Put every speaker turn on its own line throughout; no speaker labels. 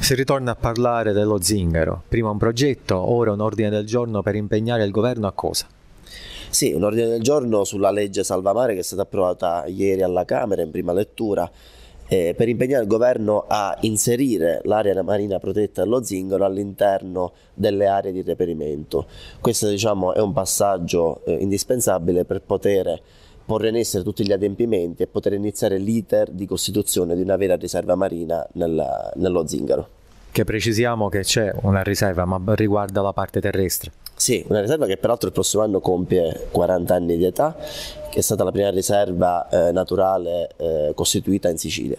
Si ritorna a parlare dello zingaro, prima un progetto, ora un ordine del giorno per impegnare il governo a
cosa? Sì, un ordine del giorno sulla legge Salvamare che è stata approvata ieri alla Camera in prima lettura eh, per impegnare il governo a inserire l'area marina protetta dello zingaro all'interno delle aree di reperimento. Questo diciamo, è un passaggio eh, indispensabile per poter porre in essere tutti gli adempimenti e poter iniziare l'iter di costituzione di una vera riserva marina nella, nello zingaro. Che precisiamo che c'è una riserva, ma riguarda la parte terrestre. Sì, una riserva che peraltro il prossimo anno compie 40 anni di età, che è stata la prima riserva eh, naturale eh, costituita in Sicilia.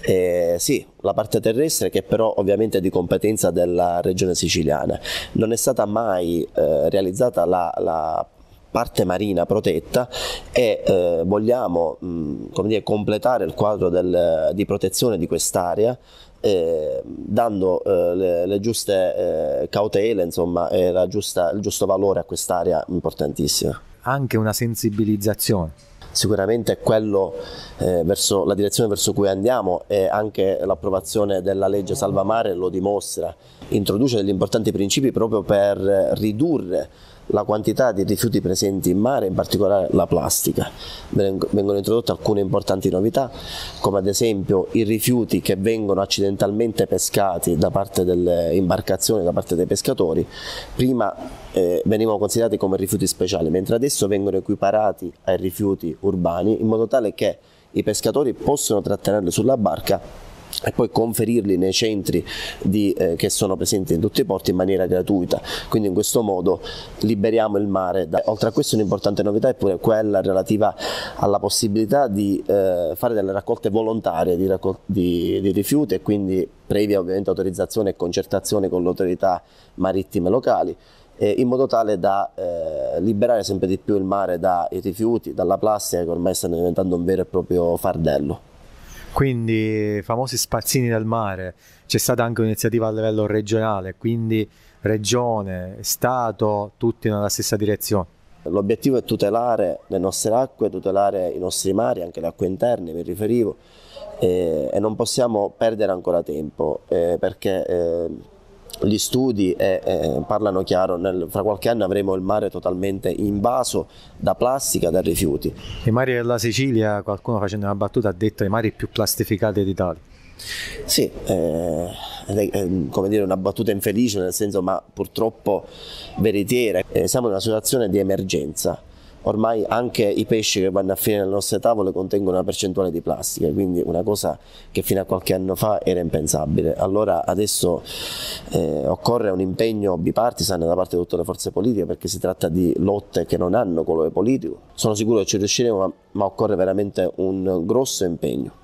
Eh, sì, la parte terrestre che però ovviamente è di competenza della regione siciliana. Non è stata mai eh, realizzata la, la parte marina protetta e eh, vogliamo mh, mm, dire, completare il quadro del, di protezione di quest'area eh, dando eh, le, le, giuste eh, cautele, insomma, giusta, il giusto valore a quest'area
importantissima. Anche una sensibilizzazione
sicuramente è quello eh, verso, la direzione verso cui andiamo e anche l'approvazione della legge Salvamare lo dimostra, introduce degli importanti principi proprio per ridurre la quantità di rifiuti presenti in mare, in particolare la plastica. Vengono introdotte alcune importanti novità, come ad esempio i rifiuti che vengono accidentalmente pescati da parte delle imbarcazioni, da parte dei pescatori, prima eh, venivano considerati come rifiuti speciali, mentre adesso vengono equiparati ai rifiuti urbani in modo tale che i pescatori possano trattenerli sulla barca e poi conferirli nei centri di, eh, che sono presenti in tutti i porti in maniera gratuita. Quindi in questo modo liberiamo il mare. Da... Oltre a questo un'importante novità è pure quella relativa alla possibilità di eh, fare delle raccolte volontarie di, raccol- di, di rifiuti e quindi previa ovviamente autorizzazione e concertazione con le autorità marittime locali eh, in modo tale da eh, liberare sempre di più il mare dai rifiuti, dalla plastica che ormai stanno diventando un vero e proprio fardello
quindi famosi spazzini del mare, c'è stata anche un'iniziativa a livello regionale, quindi regione, Stato, tutti nella stessa direzione.
L'obiettivo è tutelare le nostre acque, tutelare i nostri mari, anche le acque interne, mi riferivo, e, eh, e non possiamo perdere ancora tempo eh, perché eh, gli studi eh, eh, parlano chiaro, nel, fra qualche anno avremo il mare totalmente invaso da plastica, da rifiuti. I mari della Sicilia, qualcuno facendo una battuta ha detto i mari più plastificati d'Italia. Sì, eh, è, ehm, come dire una battuta infelice nel senso ma purtroppo veritiera. Eh, siamo in una situazione di emergenza ormai anche i pesci che vanno a finire nelle nostre tavole contengono una percentuale di plastica, quindi una cosa che fino a qualche anno fa era impensabile. Allora adesso eh, occorre un impegno bipartisan da parte di tutte le forze politiche perché si tratta di lotte che non hanno colore politico. Sono sicuro che ci riusciremo, ma, ma occorre veramente un grosso impegno.